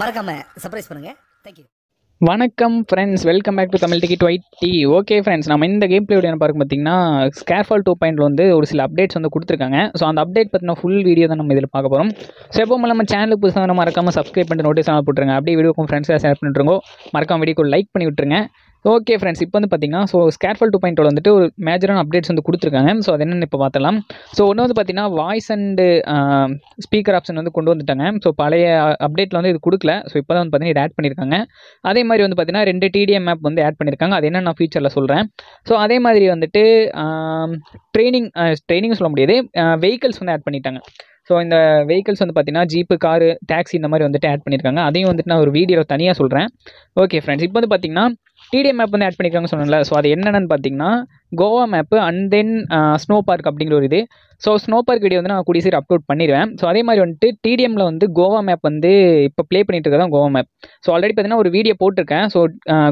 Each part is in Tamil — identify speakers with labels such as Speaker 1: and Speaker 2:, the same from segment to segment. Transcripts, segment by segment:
Speaker 1: மறக்காம சர்ப்ரைஸ் பண்ணுங்கள் வணக்கம் friends welcome back to Tamil ticket D okay friends நம்ம இந்த கேம் பிளேயோட என்ன பார்க்க பார்த்தீங்கன்னா ஸ்கேர்ஃபால் டூ பாயிண்ட்ல வந்து ஒரு சில அப்டேட்ஸ் வந்து கொடுத்துருக்காங்க ஸோ அந்த அப்டேட் பற்றின ஃபுல் வீடியோ தான் நம்ம இதில் பார்க்க போகிறோம் ஸோ எப்போ நம்ம சேனலுக்கு புதுசாக மறக்காமல் சப்ஸ்கிரைப் பண்ணிட்டு நோட்டீஸ் போட்டுருங்க அப்படியே வீடியோக்கும் ஃப்ரெண்ட்ஸாக ஷேர் பண்ணிட்டுருங்கோ மறக்காம வீடியோக்கு லைக் பண்ணி விட்டுருங்க ஓகே ஃப்ரெண்ட்ஸ் இப்போ வந்து பார்த்தீங்கன்னா so scarfall oh two point வந்துட்டு ஒரு மேஜரான அப்டேட்ஸ் வந்து கொடுத்துருக்காங்க ஸோ அது என்னென்னு இப்போ பார்த்தலாம் ஸோ ஒன்று வந்து பார்த்தீங்கன்னா வாய்ஸ் அண்டு ஸ்பீக்கர் ஆப்ஷன் வந்து கொண்டு வந்துட்டாங்க ஸோ பழைய அப்டேட்டில் வந்து இது கொடுக்கல ஸோ இப்போ தான் வந்து பார்த்தீங்கன்னா இது ஆட் பண்ணியிருக்காங்க அதே மாதிரி வந்து பார்த்தீங்கன்னா ரெண்டு டிடிஎம் ஆப் வந்து ஆட் பண்ணியிருக்காங்க அது என்ன நான் ஃபியூச்சரில் சொல்கிறேன் ஸோ அதே மாதிரி வந்துட்டு ட்ரைனிங் ட்ரெயினிங் சொல்ல முடியாது வெஹிக்கல்ஸ் வந்து ஆட் பண்ணிட்டாங்க ஸோ இந்த வெஹிக்கிள்ஸ் வந்து பார்த்தீங்கன்னா ஜீப்பு காரு டாக்ஸி இந்த மாதிரி வந்துட்டு ஆட் பண்ணியிருக்காங்க அதையும் வந்துட்டு நான் ஒரு வீடியோவில் தனியாக சொல்கிறேன் ஓகே ஃப்ரெண்ட்ஸ் இப்போ வந்து பார்த்தீங்கன்னா டிடிஎம் மேப் வந்து ஆட் பண்ணியிருக்காங்க சொன்னல ஸோ அது என்னென்னு பார்த்தீங்கன்னா Goa map and then snow uh, park அப்படிங்கிற ஒரு இது ஸோ ஸ்னோ பார்க் வீடியோ வந்து நான் கூடிய சீர் அப்லோட் பண்ணிடுவேன் ஸோ அதே மாதிரி வந்துட்டு டிடிஎம்ல வந்து கோவா மேப் வந்து இப்போ ப்ளே பண்ணிட்டு இருக்கா கோவா மேப் ஸோ ஆல்ரெடி பார்த்தீங்கன்னா ஒரு வீடியோ போட்டிருக்கேன் ஸோ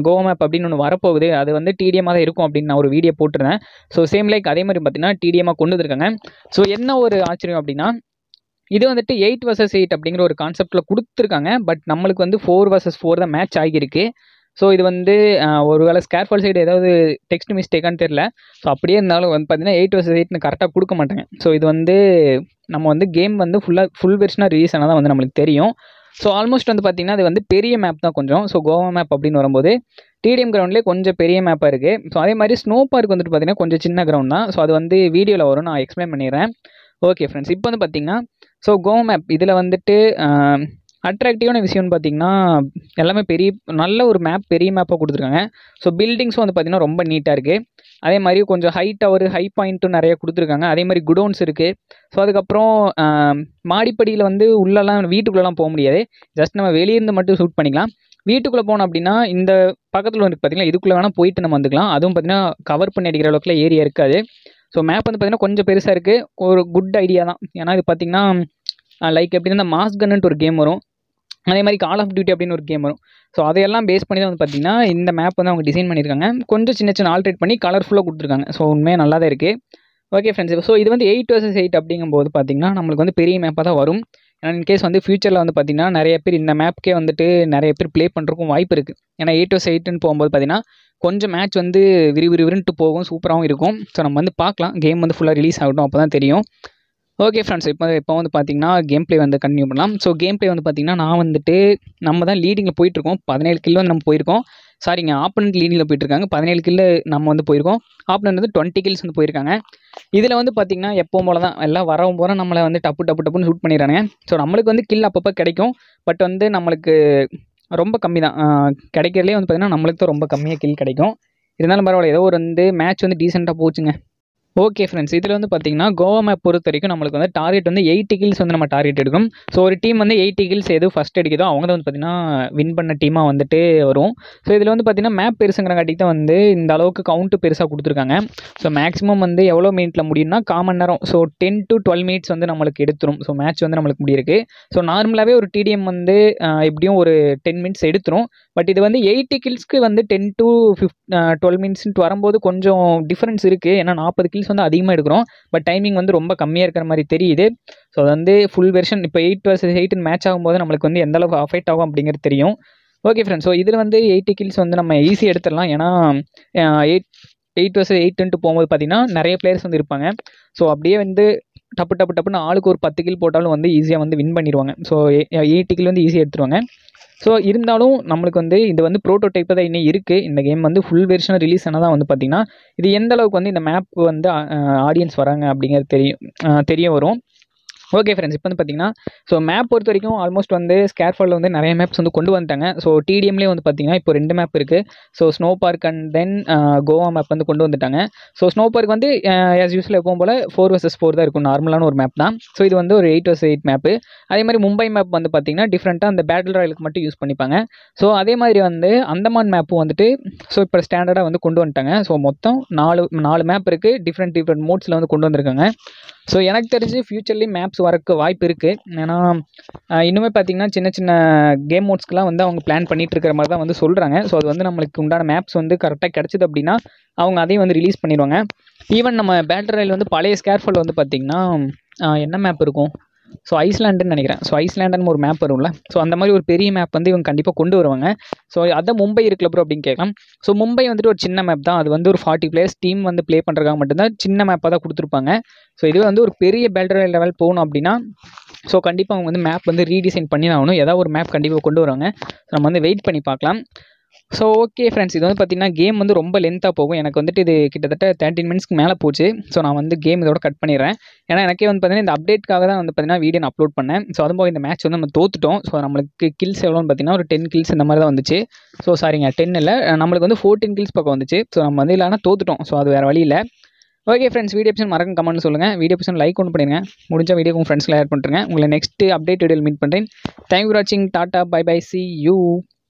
Speaker 1: கோவா மேப் அப்படின்னு ஒன்று வரப்போகுது அது வந்து டிடிஎமாக தான் இருக்கும் அப்படின்னு நான் ஒரு வீடியோ போட்டிருந்தேன் ஸோ சேம் லைக் அதே மாதிரி பார்த்தீங்கன்னா டிடிஎமாக கொண்டு வந்துருக்காங்க ஸோ என்ன ஒரு ஆச்சரியம் அப்படின்னா இது வந்துட்டு எயிட் வர்சஸ் எயிட் அப்படிங்கிற ஒரு கான்செப்டில் கொடுத்துருக்காங்க பட் நம்மளுக்கு வந்து ஃபோர் வர்சஸ் ஃபோர் தான் மேட்ச் ஆகியிருக்கு ஸோ இது வந்து ஒரு வேளை ஸ்கேர்ஃபால் சைடு ஏதாவது டெக்ஸ்ட் மிஸ்டேக்கான்னு தெரில ஸோ அப்படியே இருந்தாலும் வந்து பார்த்தீங்கன்னா எயிட் வர்ஸ் எயிட்னு கரெக்டாக கொடுக்க மாட்டாங்க ஸோ இது வந்து நம்ம வந்து கேம் வந்து ஃபுல்லாக ஃபுல் வெர்ஷனாக ரிலீஸ் ஆனால் தான் வந்து நம்மளுக்கு தெரியும் ஸோ ஆல்மோஸ்ட் வந்து பார்த்திங்கன்னா அது வந்து பெரிய மேப் தான் கொஞ்சம் ஸோ கோவா மேப் அப்படின்னு வரும்போது டிடிஎம் கிரவுண்ட்லேயே கொஞ்சம் பெரிய மேப்பாக இருக்குது ஸோ அதே மாதிரி ஸ்னோ பார்க் வந்துட்டு பார்த்தீங்கன்னா கொஞ்சம் சின்ன கிரவுண்ட் தான் ஸோ அது வந்து வீடியோவில் வரும் நான் எக்ஸ்பிளைன் பண்ணிடுறேன் ஓகே ஃப்ரெண்ட்ஸ் இப்போ வந்து பார்த்திங்கன்னா ஸோ கோவா மேப் இதில் வந்துட்டு அட்ராக்டிவான விஷயம்னு பார்த்தீங்கன்னா எல்லாமே பெரிய நல்ல ஒரு மேப் பெரிய மேப்பாக கொடுத்துருக்காங்க ஸோ பில்டிங்ஸும் வந்து பார்த்திங்கன்னா ரொம்ப நீட்டாக இருக்குது அதே மாதிரி கொஞ்சம் ஹை டவர் ஹை பாயிண்ட்டும் நிறைய கொடுத்துருக்காங்க அதே மாதிரி குடோன்ஸ் இருக்குது ஸோ அதுக்கப்புறம் மாடிப்படியில் வந்து உள்ளெல்லாம் வீட்டுக்குள்ளெலாம் போக முடியாது ஜஸ்ட் நம்ம வெளியிருந்து மட்டும் ஷூட் பண்ணிக்கலாம் வீட்டுக்குள்ளே போனோம் அப்படின்னா இந்த பக்கத்தில் வந்து பார்த்திங்கன்னா இதுக்குள்ளே வேணால் போயிட்டு நம்ம வந்துக்கலாம் அதுவும் பார்த்திங்கன்னா கவர் பண்ணி அடிக்கிற அளவுக்குலாம் ஏரியா இருக்காது ஸோ மேப் வந்து பார்த்திங்கன்னா கொஞ்சம் பெருசாக இருக்குது ஒரு குட் ஐடியா தான் ஏன்னா இது பார்த்திங்கன்னா லைக் எப்படின்னா இந்த மாஸ்கன்னுட்டு ஒரு கேம் வரும் அதே மாதிரி கால் ஆஃப் டியூட்டி அப்படின்னு ஒரு கேம் வரும் ஸோ அதையெல்லாம் பேஸ் பண்ணி தான் வந்து பார்த்தீங்கன்னா இந்த மேப் வந்து அவங்க டிசைன் பண்ணியிருக்காங்க கொஞ்சம் சின்ன சின்ன ஆல்ட்ரேட் பண்ணி கலர்ஃபுல்லாக கொடுத்துருக்காங்க ஸோ உண்மையாக நல்லா தான் இருக்குது ஓகே ஃப்ரெண்ட்ஸ் ஸோ இது வந்து எயிட் வர்சஸ் எயிட் அப்படிங்கும்போது பார்த்தீங்கன்னா நம்மளுக்கு வந்து பெரிய மேப்பாக தான் வரும் ஏன்னா இன்கேஸ் வந்து ஃபியூச்சரில் வந்து பார்த்திங்கன்னா நிறைய பேர் இந்த மேப்க்கே வந்துட்டு நிறைய பேர் ப்ளே பண்ணுறக்கும் வாய்ப்பு இருக்குது ஏன்னா எயிட் வர்ஸ் எயிட்னு போகும்போது பார்த்திங்கன்னா கொஞ்சம் மேட்ச் வந்து விறுவிறுவிறுன்ட்டு போகும் சூப்பராகவும் இருக்கும் ஸோ நம்ம வந்து பார்க்கலாம் கேம் வந்து ஃபுல்லாக ரிலீஸ் ஆகட்டும் அப்போ தான் தெரியும் ஓகே ஃப்ரெண்ட்ஸ் இப்போ இப்போ வந்து பார்த்தீங்கன்னா கேம் ப்ளே வந்து கண்டினியூ பண்ணலாம் ஸோ கேம் ப்ளே வந்து பார்த்தீங்கன்னா நான் வந்துட்டு நம்ம தான் லீடிங்கில் போயிட்டுருக்கோம் பதினேழு கிலோ நம்ம போயிருக்கோம் சாரிங்க ஆப்பனண்ட் லீடிங்கில் போயிட்டுருக்காங்க பதினேழு கிலோ நம்ம வந்து போயிருக்கோம் ஆப்பனண்ட் வந்து டுவெண்ட்டி கில்ஸ் வந்து போயிருக்காங்க இதில் வந்து பார்த்தீங்கன்னா எப்போ போல தான் எல்லாம் வரவும் போகிற நம்மளை வந்து டப்பு டப்பு டப்புன்னு ஷூட் பண்ணிடுறாங்க ஸோ நம்மளுக்கு வந்து கில் அப்பப்போ கிடைக்கும் பட் வந்து நம்மளுக்கு ரொம்ப கம்மி தான் கிடைக்கிறதுலே வந்து பார்த்திங்கன்னா நம்மளுக்கு தான் ரொம்ப கம்மியாக கில் கிடைக்கும் இருந்தாலும் பரவாயில்ல ஏதோ ஒரு வந்து மேட்ச் வந்து டீசெண்டாக போச்சுங்க ஓகே ஃப்ரெண்ட்ஸ் இதில் வந்து பார்த்தீங்கன்னா கோவா மேப் பொறுத்த வரைக்கும் நம்மளுக்கு வந்து டார்கெட் வந்து எயிட் கில்ஸ் வந்து நம்ம டார்கெட் எடுக்கும் ஸோ ஒரு டீம் வந்து எயிட்டி கில்ஸ் எது ஃபஸ்ட் அடிக்குதோ அவங்க தான் வந்து பார்த்தீங்கன்னா வின் பண்ண டீமாக வந்துட்டு வரும் ஸோ இதில் வந்து பார்த்தீங்கன்னா மேப் பெருசுங்கிறங்காட்டி தான் வந்து இந்த அளவுக்கு கவுண்ட்டு பெருசாக கொடுத்துருக்காங்க ஸோ மேக்ஸிமம் வந்து எவ்வளோ மினிட்டில் முடியும்னா காமன் நேரம் so ten to twelve minutes வந்து நம்மளுக்கு எடுத்துரும் ஸோ மேட்ச் வந்து நம்மளுக்கு முடியிருக்கு ஸோ நார்மலாகவே ஒரு டிடிஎம் வந்து எப்படியும் ஒரு டென் மினிட்ஸ் எடுத்துரும் பட் இது வந்து எயிட்டி கில்ஸ்க்கு வந்து டென் டு ஃபிஃப்ட் டுவெல் மினிட்ஸ்ன்ட்டு வரும்போது கொஞ்சம் டிஃப்ரென்ஸ் இருக்குது ஏன்னா நாற்பது கில்ஸ் ரீல்ஸ் வந்து அதிகமாக எடுக்கிறோம் பட் டைமிங் வந்து ரொம்ப கம்மியாக இருக்கிற மாதிரி தெரியுது ஸோ அது வந்து ஃபுல் வெர்ஷன் இப்போ எயிட் வர்சஸ் எயிட்னு மேட்ச் ஆகும்போது நம்மளுக்கு வந்து எந்த அளவுக்கு அஃபெக்ட் ஆகும் அப்படிங்கிறது தெரியும் ஓகே ஃப்ரெண்ட்ஸ் ஸோ இதில் வந்து எயிட்டி கில்ஸ் வந்து நம்ம ஈஸியாக எடுத்துடலாம் ஏன்னா எயிட் எயிட் வர்சஸ் எயிட்டுன்ட்டு போகும்போது பார்த்திங்கன்னா நிறைய பிளேயர்ஸ் வந்து இருப்பாங்க ஸோ அப்படியே வந்து டப்பு டப்பு டப்புன்னு ஆளுக்கு ஒரு பத்து கில் போட்டாலும் வந்து ஈஸியாக வந்து வின் பண்ணிடுவாங்க ஸோ எயிட்டி கில் வந்து ஈஸியாக எடுத்துருவாங்க ஸோ இருந்தாலும் நம்மளுக்கு வந்து இது வந்து ப்ரோட்டோடைப்பு தான் இன்னும் இருக்குது இந்த கேம் வந்து ஃபுல் வெர்ஷன் ரிலீஸ் ஆனால் தான் வந்து பார்த்திங்கன்னா இது எந்த அளவுக்கு வந்து இந்த மேப் வந்து ஆடியன்ஸ் வராங்க அப்படிங்கிறது தெரியும் தெரிய வரும் ஓகே ஃப்ரெண்ட்ஸ் இப்போ வந்து பார்த்தீங்கன்னா ஸோ மேப் பொறுத்த வரைக்கும் ஆல்மோஸ்ட் வந்து ஸ்கேர்ஃபாலில் வந்து நிறைய மேப்ஸ் வந்து கொண்டு வந்துட்டாங்க ஸோ டிடிஎம்லேயே வந்து பார்த்தீங்கன்னா இப்போ ரெண்டு மேப் இருக்குது so snow park and then Goa map வந்து கொண்டு வந்துட்டாங்க ஸோ ஸ்னோ பார்க் வந்து uh, ஆஸ் யூஸ்வல் எப்பவும் போல் ஃபோர் வர்சஸ் ஃபோர் தான் இருக்கும் நார்மலான ஒரு மேப் தான் ஸோ இது வந்து ஒரு எயிட் வர்ஸ் எயிட் மேப்பு அதே மாதிரி மும்பை மேப் வந்து பார்த்தீங்கன்னா டிஃப்ரெண்ட்டாக அந்த பேட்டில் ராயலுக்கு மட்டும் யூஸ் பண்ணிப்பாங்க ஸோ அதே மாதிரி வந்து அந்தமான் மேப்பும் வந்துட்டு ஸோ இப்போ ஸ்டாண்டர்டாக வந்து கொண்டு வந்துட்டாங்க ஸோ மொத்தம் நாலு நாலு மேப் இருக்குது டிஃப்ரெண்ட் டிஃப்ரெண்ட் மோட்ஸில் வந்து கொண்டு வந்திருக்காங்க ஸோ எனக்கு தெரிஞ்சு ஃப்யூச்சர்லேயும் மேப்ஸ் வரக்கு வாய்ப்பு இருக்குது ஏன்னா இன்னுமே பார்த்திங்கன்னா சின்ன சின்ன கேம் மோட்ஸ்க்கெலாம் வந்து அவங்க பிளான் பண்ணிட்டு இருக்கிற மாதிரி தான் வந்து சொல்கிறாங்க ஸோ அது வந்து நம்மளுக்கு உண்டான மேப்ஸ் வந்து கரெக்டாக கிடச்சிது அப்படின்னா அவங்க அதையும் வந்து ரிலீஸ் பண்ணிடுவாங்க ஈவன் நம்ம பேட்டரியில் வந்து பழைய ஸ்கேர்ஃபோல் வந்து பார்த்திங்கன்னா என்ன மேப் இருக்கும் ஸோ ஐஸ்லாண்டுன்னு நினைக்கிறேன் ஸோ ஐஸ்லாண்டுன்னு ஒரு மேப் வரும்ல ஸோ அந்த மாதிரி ஒரு பெரிய மேப் வந்து இவங்க கண்டிப்பாக கொண்டு வருவாங்க ஸோ அதை மும்பை இருக்கல ப்ரோ அப்படின்னு கேட்கலாம் ஸோ மும்பை வந்துட்டு ஒரு சின்ன மேப் தான் அது வந்து ஒரு ஃபார்ட்டி பிளேஸ் டீம் வந்து ப்ளே பண்ணுறதுக்காக மட்டும்தான் சின்ன மேப்பாக தான் கொடுத்துருப்பாங்க ஸோ இதுவே வந்து ஒரு பெரிய பெல்டர் லெவல் போகணும் அப்படின்னா ஸோ கண்டிப்பாக அவங்க வந்து மேப் வந்து ரீடிசைன் பண்ணி தான் ஆகணும் ஏதாவது ஒரு மேப் கண்டிப்பாக கொண்டு வருவாங்க நம்ம வந்து வெயிட் பண்ணி பார்க்கலாம் ஸோ ஓகே ஃப்ரெண்ட்ஸ் இது வந்து பார்த்திங்கன்னா கேம் வந்து ரொம்ப லென்த்தாக போகும் எனக்கு வந்துட்டு இது கிட்டத்தட்ட தேர்ட்டின் மினிட்ஸ்க்கு மேலே போச்சு ஸோ நான் வந்து கேம் இதோட கட் பண்ணிடுறேன் ஏன்னா எனக்கே வந்து பார்த்திங்கன்னா இந்த அப்டேட்காக தான் வந்து பார்த்திங்கன்னா வீடியோ நான் அப்லோட் பண்ணேன் ஸோ அதுபோக இந்த மேட்ச் வந்து நம்ம தோத்துட்டோம் ஸோ நம்மளுக்கு கில்ஸ் எவ்வளோன்னு பார்த்திங்கன்னா ஒரு டென் கில்ஸ் இந்த மாதிரி தான் வந்துச்சு ஸோ சாரிங்க டென் இல்லை நம்மளுக்கு வந்து ஃபோர்டீன் கில்ஸ் பக்கம் வந்துச்சு ஸோ நம்ம வந்து இல்லைனா தோத்துட்டோம் ஸோ அது வேறு வழி இல்லை ஓகே ஃப்ரெண்ட்ஸ் வீடியோ எபிசோட் மறக்காம கமெண்ட் சொல்லுங்கள் வீடியோ எபிசோட் லைக் ஒன்று பண்ணிடுங்க முடிஞ்ச வீடியோ உங்கள் ஃப்ரெண்ட்ஸ்லாம் ஷேர் பண்ணுறேன் உங்களை நெக்ஸ்ட் அப்டேட் வீடியோ மீட் பண்ணுறேன் தேங்க்யூ ஃபார் வாட்சிங் tata bye bye see you